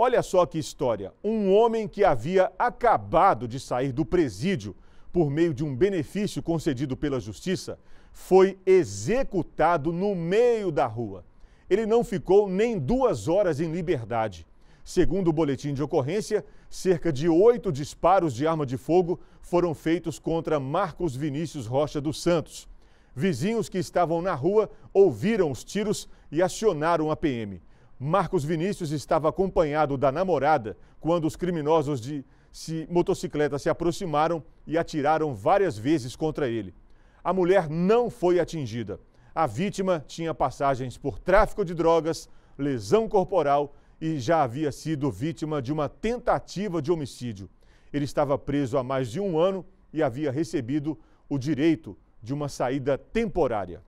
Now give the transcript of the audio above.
Olha só que história. Um homem que havia acabado de sair do presídio por meio de um benefício concedido pela justiça foi executado no meio da rua. Ele não ficou nem duas horas em liberdade. Segundo o boletim de ocorrência, cerca de oito disparos de arma de fogo foram feitos contra Marcos Vinícius Rocha dos Santos. Vizinhos que estavam na rua ouviram os tiros e acionaram a PM. Marcos Vinícius estava acompanhado da namorada quando os criminosos de motocicleta se aproximaram e atiraram várias vezes contra ele. A mulher não foi atingida. A vítima tinha passagens por tráfico de drogas, lesão corporal e já havia sido vítima de uma tentativa de homicídio. Ele estava preso há mais de um ano e havia recebido o direito de uma saída temporária.